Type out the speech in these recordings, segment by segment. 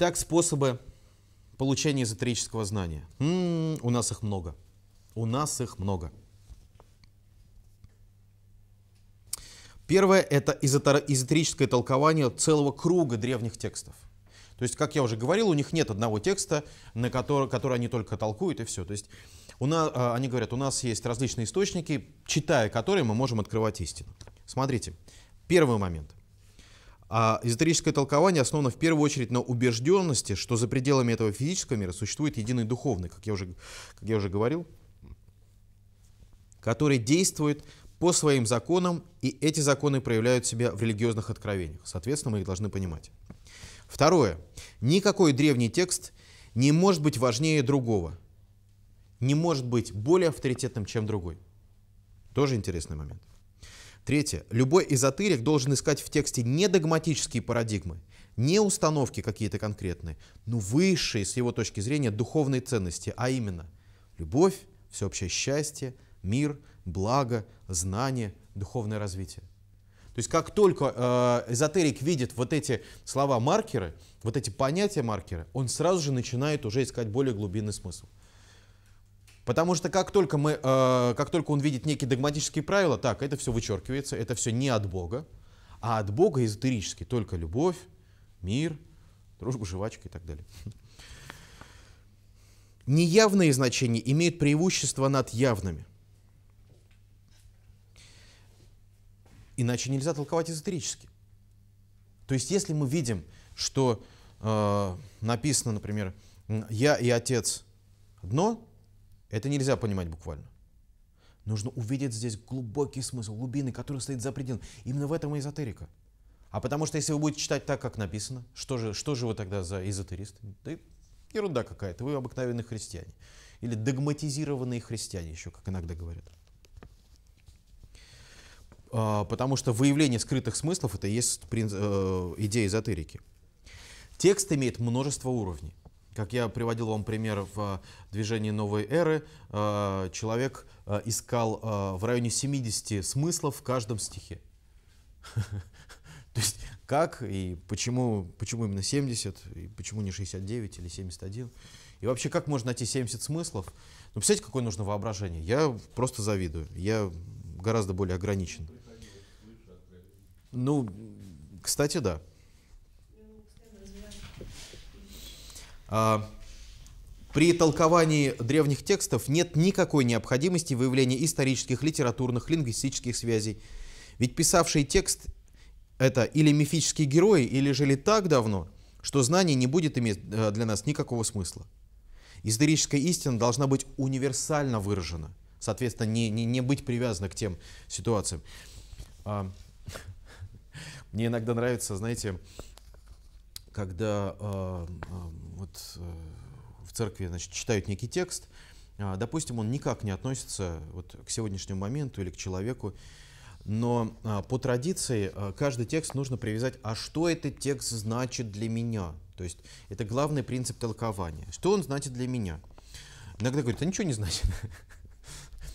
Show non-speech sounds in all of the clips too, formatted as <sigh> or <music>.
Итак, способы получения эзотерического знания. М -м, у нас их много. У нас их много. Первое – это эзотерическое толкование целого круга древних текстов. То есть, как я уже говорил, у них нет одного текста, на который, который они только толкуют, и все. То есть, у нас, а, они говорят, у нас есть различные источники, читая которые мы можем открывать истину. Смотрите, первый момент. А эзотерическое толкование основано в первую очередь на убежденности, что за пределами этого физического мира существует единый духовный, как я уже, как я уже говорил, который действует по своим законам, и эти законы проявляют себя в религиозных откровениях. Соответственно, мы их должны понимать. Второе. Никакой древний текст не может быть важнее другого. Не может быть более авторитетным, чем другой. Тоже интересный момент. Третье. Любой эзотерик должен искать в тексте не догматические парадигмы, не установки какие-то конкретные, но высшие, с его точки зрения, духовные ценности, а именно любовь, всеобщее счастье, мир, благо, знание, духовное развитие. То есть как только э, эзотерик видит вот эти слова-маркеры, вот эти понятия-маркеры, он сразу же начинает уже искать более глубинный смысл. Потому что как только, мы, э, как только он видит некие догматические правила, так, это все вычеркивается, это все не от Бога, а от Бога эзотерически только любовь, мир, дружба, жвачка и так далее. Неявные значения имеют преимущество над явными. Иначе нельзя толковать эзотерически. То есть, если мы видим, что э, написано, например, я и отец одно, это нельзя понимать буквально. Нужно увидеть здесь глубокий смысл, глубины, который стоит за пределом. Именно в этом и эзотерика. А потому что если вы будете читать так, как написано, что же, что же вы тогда за эзотерист? Да ерунда какая-то, вы обыкновенные христиане. Или догматизированные христиане, еще как иногда говорят. А, потому что выявление скрытых смыслов – это и есть э, идея эзотерики. Текст имеет множество уровней. Как я приводил вам пример в э, движении новой эры, э, человек э, искал в районе 70 смыслов в каждом стихе. <laughs> То есть как и почему, почему именно 70, и почему не 69 или 71. И вообще, как можно найти 70 смыслов? Ну, представляете, какое нужно воображение? Я просто завидую. Я гораздо более ограничен. Ну, кстати, да. А, при толковании древних текстов нет никакой необходимости выявления исторических, литературных, лингвистических связей. Ведь писавший текст – это или мифические герои, или жили так давно, что знание не будет иметь э, для нас никакого смысла. Историческая истина должна быть универсально выражена, соответственно, не, не, не быть привязана к тем ситуациям. А, <laughs> мне иногда нравится, знаете, когда э, вот, э, в церкви значит, читают некий текст, а, допустим, он никак не относится вот, к сегодняшнему моменту или к человеку, но а, по традиции э, каждый текст нужно привязать, а что этот текст значит для меня? То есть это главный принцип толкования. Что он значит для меня? Иногда говорят, а ничего не значит. <laughs>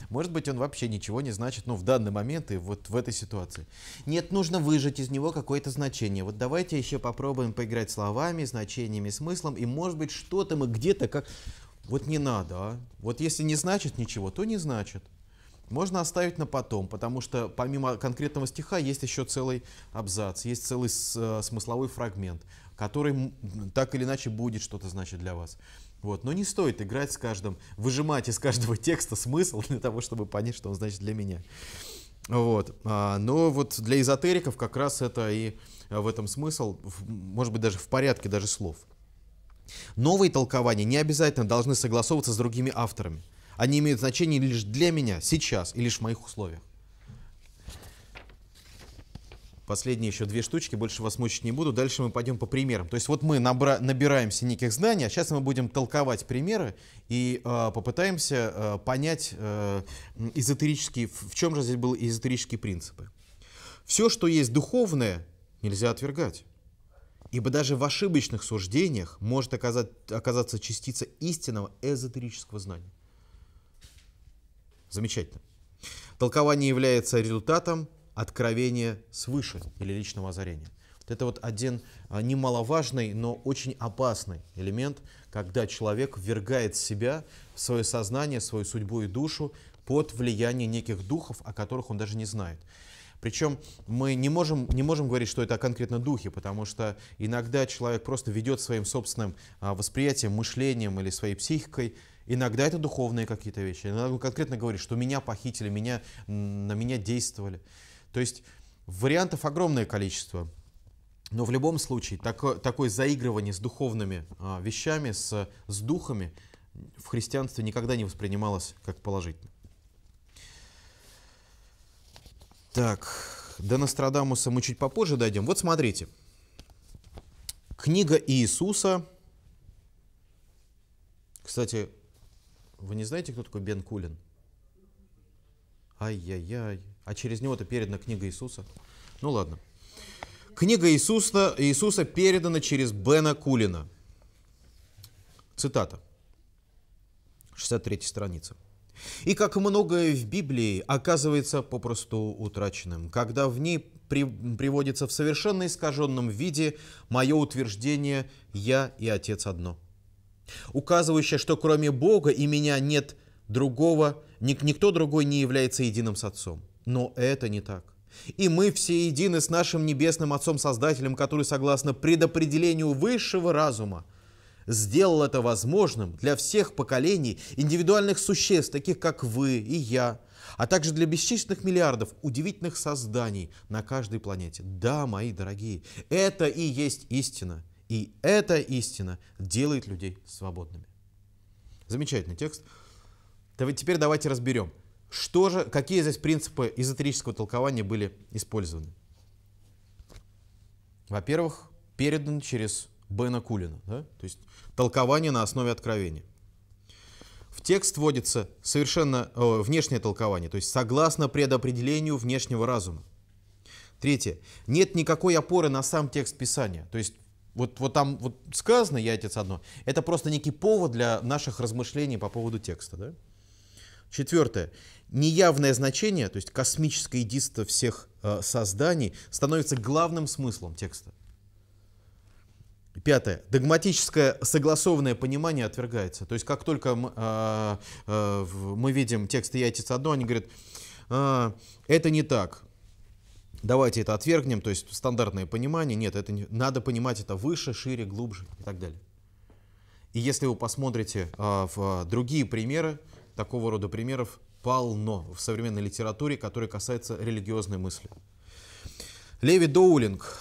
Может быть, он вообще ничего не значит, ну, в данный момент и вот в этой ситуации. Нет, нужно выжать из него какое-то значение. Вот давайте еще попробуем поиграть словами, значениями, смыслом, и, может быть, что-то мы где-то как... Вот не надо, а. Вот если не значит ничего, то не значит. Можно оставить на потом, потому что помимо конкретного стиха есть еще целый абзац, есть целый э, смысловой фрагмент, который так или иначе будет что-то значить для вас. Вот. Но не стоит играть с каждым, выжимать из каждого <laughs> текста смысл для того, чтобы понять, что он значит для меня. Вот. А, но вот для эзотериков как раз это и а, в этом смысл, может быть, даже в порядке даже слов. Новые толкования не обязательно должны согласовываться с другими авторами. Они имеют значение лишь для меня, сейчас и лишь в моих условиях. Последние еще две штучки, больше вас мучить не буду. Дальше мы пойдем по примерам. То есть вот мы набра- набираемся неких знаний, а сейчас мы будем толковать примеры и э, попытаемся э, понять э, эзотерические, в чем же здесь были эзотерические принципы. Все, что есть духовное, нельзя отвергать. Ибо даже в ошибочных суждениях может оказать, оказаться частица истинного эзотерического знания. Замечательно. Толкование является результатом откровение свыше или личного озарения. Вот это вот один а, немаловажный, но очень опасный элемент, когда человек ввергает себя, свое сознание, свою судьбу и душу под влияние неких духов, о которых он даже не знает. Причем мы не можем, не можем говорить, что это конкретно духи, потому что иногда человек просто ведет своим собственным а, восприятием, мышлением или своей психикой. Иногда это духовные какие-то вещи. Иногда он конкретно говорит, что меня похитили, меня, на меня действовали. То есть вариантов огромное количество. Но в любом случае такое, такое заигрывание с духовными а, вещами, с, с духами в христианстве никогда не воспринималось как положительно. Так, до Нострадамуса мы чуть попозже дойдем. Вот смотрите. Книга Иисуса. Кстати, вы не знаете, кто такой Бен Кулин? Ай-яй-яй а через него-то передана книга Иисуса. Ну ладно. Книга Иисуса, Иисуса передана через Бена Кулина. Цитата. 63 страница. И как многое в Библии оказывается попросту утраченным, когда в ней при, приводится в совершенно искаженном виде мое утверждение «Я и Отец одно», указывающее, что кроме Бога и меня нет другого, ник, никто другой не является единым с Отцом – но это не так. И мы все едины с нашим Небесным Отцом-Создателем, который, согласно предопределению высшего разума, сделал это возможным для всех поколений индивидуальных существ, таких как вы и я, а также для бесчисленных миллиардов удивительных созданий на каждой планете. Да, мои дорогие, это и есть истина. И эта истина делает людей свободными. Замечательный текст. Теперь давайте разберем – что же, какие здесь принципы эзотерического толкования были использованы? Во-первых, передан через Бена Кулина, да? то есть толкование на основе откровения. В текст вводится совершенно э, внешнее толкование, то есть согласно предопределению внешнего разума. Третье. Нет никакой опоры на сам текст Писания. То есть вот, вот там вот сказано «я отец одно». Это просто некий повод для наших размышлений по поводу текста. Да? Четвертое. Неявное значение, то есть космическое единство всех э, созданий, становится главным смыслом текста. Пятое. Догматическое согласованное понимание отвергается. То есть как только мы, э, э, мы видим текст «Я отец одно», они говорят, э, это не так, давайте это отвергнем, то есть стандартное понимание, нет, это не, надо понимать это выше, шире, глубже и так далее. И если вы посмотрите э, в э, другие примеры, такого рода примеров полно в современной литературе, которая касается религиозной мысли. Леви Доулинг,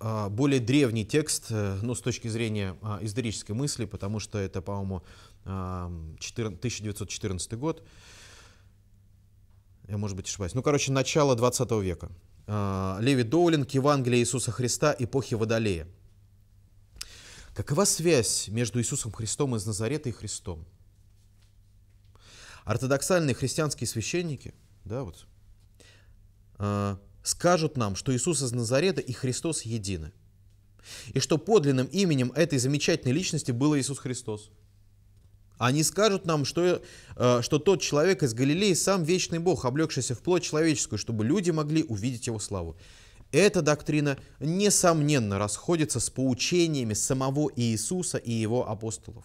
а, более древний текст, э, ну, с точки зрения а, исторической мысли, потому что это, по-моему, 1914 а, год. Я, может быть, ошибаюсь. Ну, короче, начало 20 века. Леви Доулинг, Евангелие Иисуса Христа, эпохи Водолея. Какова связь между Иисусом Христом из Назарета и Христом? ортодоксальные христианские священники, да, вот, а, скажут нам, что Иисус из Назарета и Христос едины. И что подлинным именем этой замечательной личности был Иисус Христос. Они скажут нам, что, э, что тот человек из Галилеи сам вечный Бог, облегшийся в плоть человеческую, чтобы люди могли увидеть его славу. Эта доктрина, несомненно, расходится с поучениями самого Иисуса и его апостолов.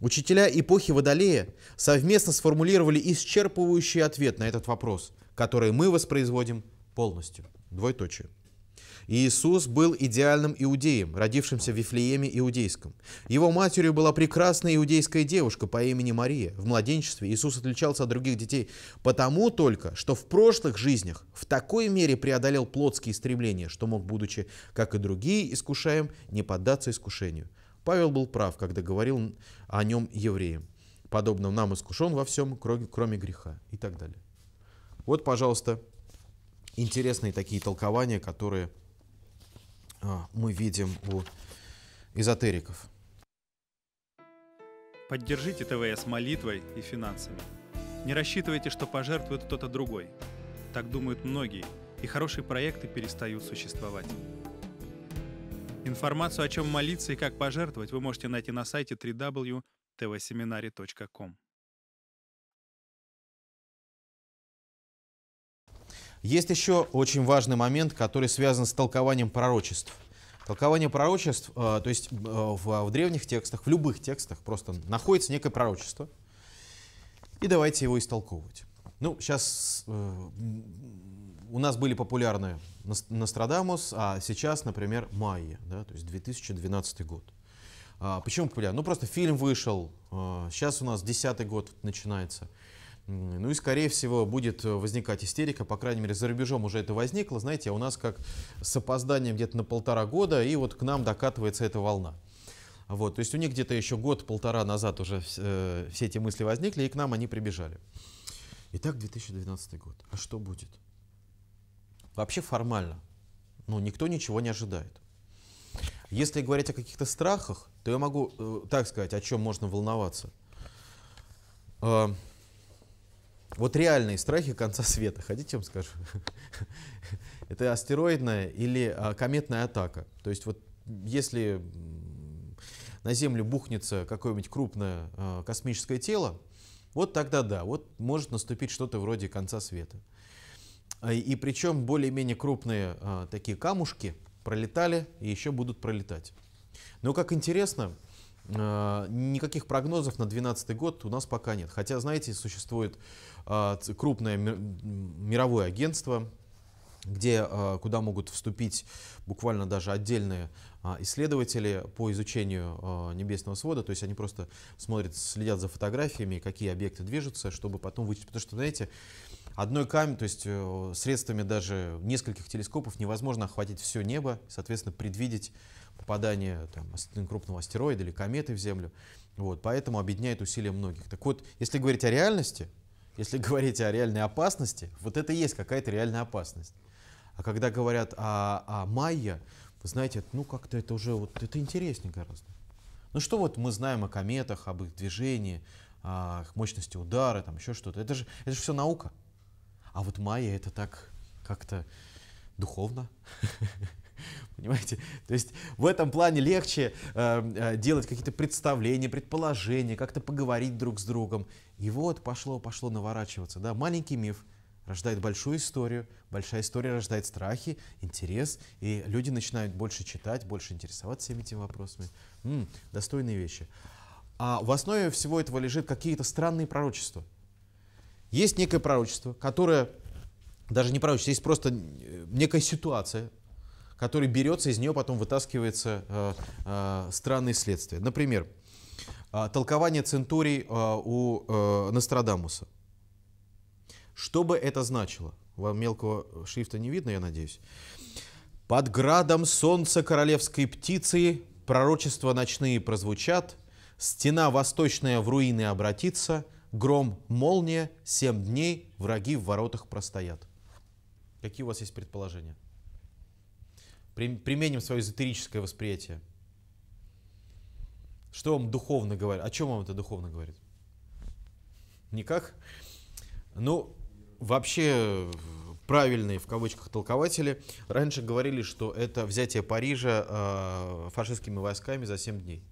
Учителя эпохи Водолея совместно сформулировали исчерпывающий ответ на этот вопрос, который мы воспроизводим полностью. Двоеточие. Иисус был идеальным иудеем, родившимся в Вифлееме Иудейском. Его матерью была прекрасная иудейская девушка по имени Мария. В младенчестве Иисус отличался от других детей потому только, что в прошлых жизнях в такой мере преодолел плотские стремления, что мог, будучи, как и другие, искушаем, не поддаться искушению – Павел был прав, когда говорил о нем евреям. Подобно нам искушен во всем, кроме греха и так далее. Вот, пожалуйста, интересные такие толкования, которые а, мы видим у эзотериков. Поддержите ТВС молитвой и финансами. Не рассчитывайте, что пожертвует кто-то другой. Так думают многие, и хорошие проекты перестают существовать. Информацию, о чем молиться и как пожертвовать, вы можете найти на сайте www.tvseminary.com. Есть еще очень важный момент, который связан с толкованием пророчеств. Толкование пророчеств, э, то есть э, в, в древних текстах, в любых текстах просто находится некое пророчество, и давайте его истолковывать. Ну, сейчас э, у нас были популярны Нострадамус, а сейчас, например, Майя, да, то есть 2012 год. А, почему популярно? Ну, просто фильм вышел, а, сейчас у нас 10 год начинается. Ну и, скорее всего, будет э, возникать истерика, по крайней мере, за рубежом уже это возникло, знаете, а у нас как с опозданием где-то на полтора года, и вот к нам докатывается эта волна. Вот, то есть у них где-то еще год-полтора назад уже э, все эти мысли возникли, и к нам они прибежали. Итак, 2012 год. А что будет? вообще формально, ну, никто ничего не ожидает. Если говорить о каких-то страхах, то я могу э, так сказать, о чем можно волноваться. Э, вот реальные страхи конца <laughs> света, хотите, я вам скажу? <laughs> Это астероидная или а, кометная атака. То есть вот если на Землю бухнется какое-нибудь крупное а, космическое тело, вот тогда да, вот может наступить что-то вроде конца света. А, и причем более-менее крупные а, такие камушки пролетали и еще будут пролетать. Но как интересно, а, никаких прогнозов на 2012 год у нас пока нет. Хотя, знаете, существует крупное мировое агентство, где, куда могут вступить буквально даже отдельные исследователи по изучению небесного свода, то есть они просто смотрят, следят за фотографиями, какие объекты движутся, чтобы потом вычислить. Потому что, знаете, одной камерой, то есть э, средствами даже нескольких телескопов невозможно охватить все небо, соответственно, предвидеть попадание там, крупного астероида или кометы в Землю. Вот, поэтому объединяет усилия многих. Так вот, если говорить о реальности, если <laughs> говорить о реальной опасности, вот это и есть какая-то реальная опасность. А когда говорят о, о майя, вы знаете, ну как-то это уже вот это интереснее гораздо. Ну что вот мы знаем о кометах, об их движении, о их мощности удара, там еще что-то. Это же, это же все наука. А вот майя это так как-то духовно. <laughs> Понимаете? То есть в этом плане легче э, э, делать какие-то представления, предположения, как-то поговорить друг с другом. И вот пошло, пошло наворачиваться. Да? Маленький миф рождает большую историю, большая история рождает страхи, интерес, и люди начинают больше читать, больше интересоваться всеми этими вопросами. М-м, достойные вещи. А в основе всего этого лежит какие-то странные пророчества – есть некое пророчество, которое, даже не пророчество, есть просто э, некая ситуация, которая берется, из нее потом вытаскивается э, э, странные следствия. Например, э, толкование центурий э, у э, Нострадамуса. Что бы это значило? Вам мелкого шрифта не видно, я надеюсь. Под градом солнца королевской птицы пророчества ночные прозвучат, стена восточная в руины обратится, гром, молния, семь дней враги в воротах простоят. Какие у вас есть предположения? Применим свое эзотерическое восприятие. Что вам духовно говорит? О чем вам это духовно говорит? Никак? Ну, вообще правильные в кавычках толкователи раньше говорили, что это взятие Парижа э, фашистскими войсками за 7 дней.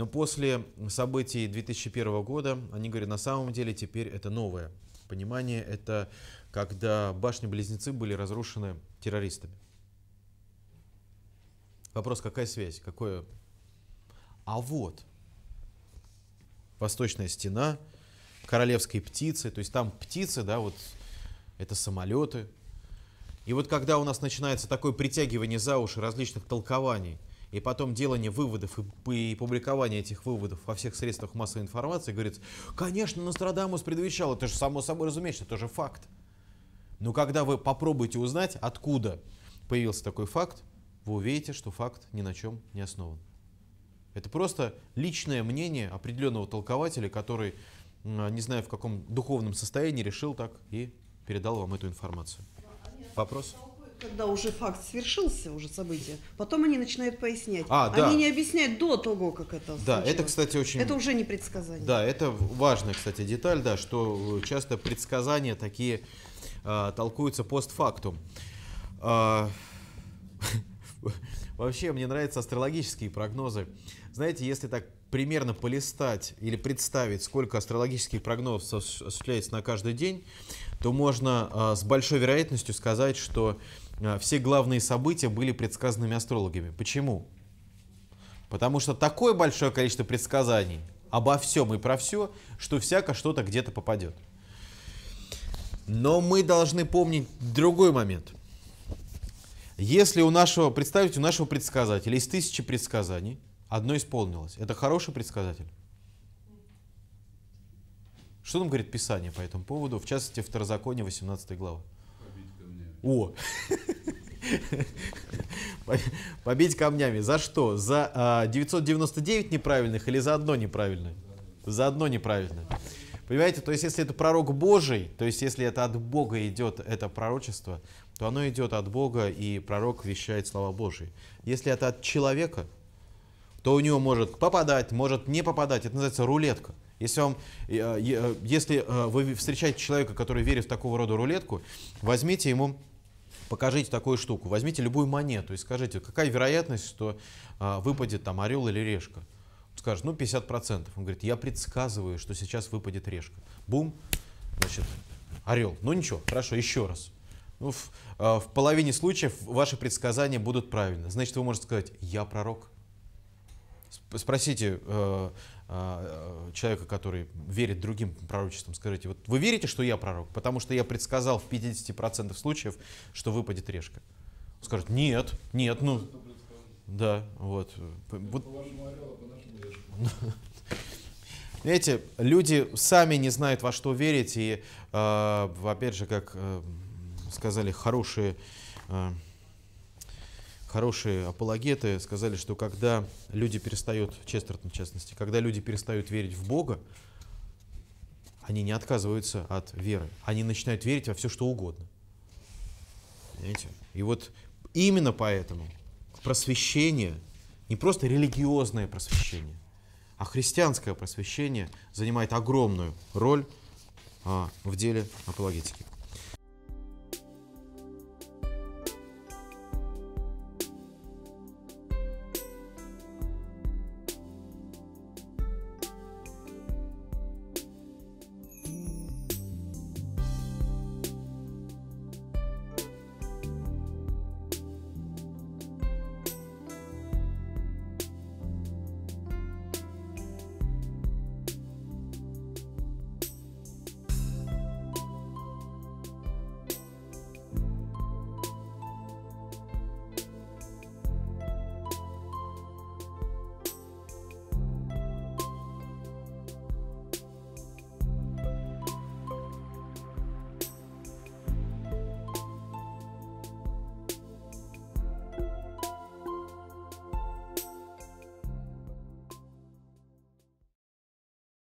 Но после событий 2001 года они говорят, на самом деле теперь это новое понимание. Это когда башни-близнецы были разрушены террористами. Вопрос, какая связь? Какое? А вот, Восточная стена, королевские птицы, то есть там птицы, да, вот это самолеты. И вот когда у нас начинается такое притягивание за уши различных толкований – и потом делание выводов и, и публикование этих выводов во всех средствах массовой информации, говорит, конечно, Нострадамус предвещал, это же само собой разумеется, это же факт. Но когда вы попробуете узнать, откуда появился такой факт, вы увидите, что факт ни на чем не основан. Это просто личное мнение определенного толкователя, который, а, не знаю в каком духовном состоянии, решил так и передал вам эту информацию. Вопрос? когда уже факт свершился, уже событие, потом они начинают пояснять. А, да. Они не объясняют до того, как это случилось. Да, это, кстати, очень... Это уже не предсказание. Да, это важная, кстати, деталь, да, что э, часто предсказания такие э, толкуются постфактум. Э, <laughs> вообще, мне нравятся астрологические прогнозы. Знаете, если так примерно полистать или представить, сколько астрологических прогнозов осуществляется на каждый день, то можно э, с большой вероятностью сказать, что а, все главные события были предсказанными астрологами. Почему? Потому что такое большое количество предсказаний обо всем и про все, что всяко что-то где-то попадет. Но мы должны помнить другой момент. Если у нашего, представить, у нашего предсказателя из тысячи предсказаний одно исполнилось. Это хороший предсказатель. Что нам говорит Писание по этому поводу, в частности, Второзаконие 18 глава? О! Побить камнями. За что? За а, 999 неправильных или за одно неправильное? За одно неправильное. Понимаете, то есть если это пророк Божий, то есть если это от Бога идет это пророчество, то оно идет от Бога, и пророк вещает слова Божьи. Если это от человека, то у него может попадать, может не попадать. Это называется рулетка. Если, вам, э, э, если э, вы встречаете человека, который верит в такого рода рулетку, возьмите ему покажите такую штуку, возьмите любую монету и скажите, какая вероятность, что а, выпадет там орел или решка. Он скажет, ну 50%. Он говорит, я предсказываю, что сейчас выпадет решка. Бум, значит, орел. Ну ничего, хорошо, еще раз. Ну, в, а, в половине случаев ваши предсказания будут правильны. Значит, вы можете сказать, я пророк. Спросите, э, а, э, человека, который верит другим пророчествам, скажите, вот вы верите, что я пророк, потому что я предсказал в 50% случаев, что выпадет решка? Он скажет, нет, нет, ну, да, вот. вот а Понимаете, <laughs> люди сами не знают, во что верить, и, а, опять же, как э, сказали хорошие э, хорошие апологеты сказали, что когда люди перестают, Честертон в частности, когда люди перестают верить в Бога, они не отказываются от веры. Они начинают верить во все, что угодно. Понимаете? И вот именно поэтому просвещение, не просто религиозное просвещение, а христианское просвещение занимает огромную роль а, в деле апологетики.